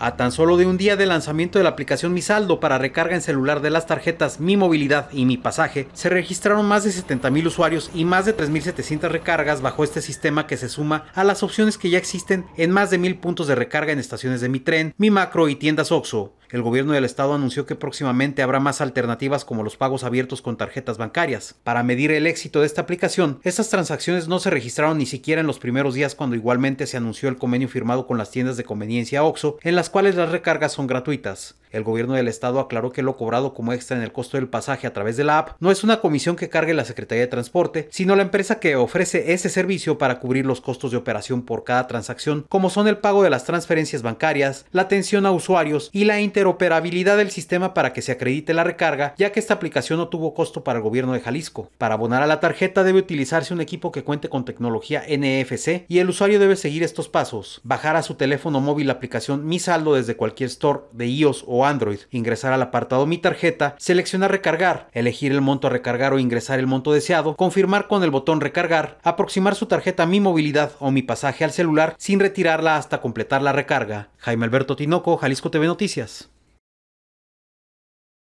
A tan solo de un día de lanzamiento de la aplicación Mi Saldo para recarga en celular de las tarjetas Mi Movilidad y Mi Pasaje, se registraron más de 70.000 usuarios y más de 3.700 recargas bajo este sistema que se suma a las opciones que ya existen en más de 1.000 puntos de recarga en estaciones de Mi Tren, Mi Macro y tiendas OXO. El gobierno del estado anunció que próximamente habrá más alternativas como los pagos abiertos con tarjetas bancarias. Para medir el éxito de esta aplicación, estas transacciones no se registraron ni siquiera en los primeros días cuando igualmente se anunció el convenio firmado con las tiendas de conveniencia OXO, en las cuales las recargas son gratuitas. El gobierno del estado aclaró que lo cobrado como extra en el costo del pasaje a través de la app no es una comisión que cargue la Secretaría de Transporte, sino la empresa que ofrece ese servicio para cubrir los costos de operación por cada transacción, como son el pago de las transferencias bancarias, la atención a usuarios y la interoperabilidad del sistema para que se acredite la recarga, ya que esta aplicación no tuvo costo para el gobierno de Jalisco. Para abonar a la tarjeta debe utilizarse un equipo que cuente con tecnología NFC y el usuario debe seguir estos pasos. Bajar a su teléfono móvil la aplicación Mi Saldo desde cualquier store de iOS o Android, ingresar al apartado Mi tarjeta, seleccionar recargar, elegir el monto a recargar o ingresar el monto deseado, confirmar con el botón recargar, aproximar su tarjeta Mi movilidad o Mi pasaje al celular sin retirarla hasta completar la recarga. Jaime Alberto Tinoco, Jalisco TV Noticias.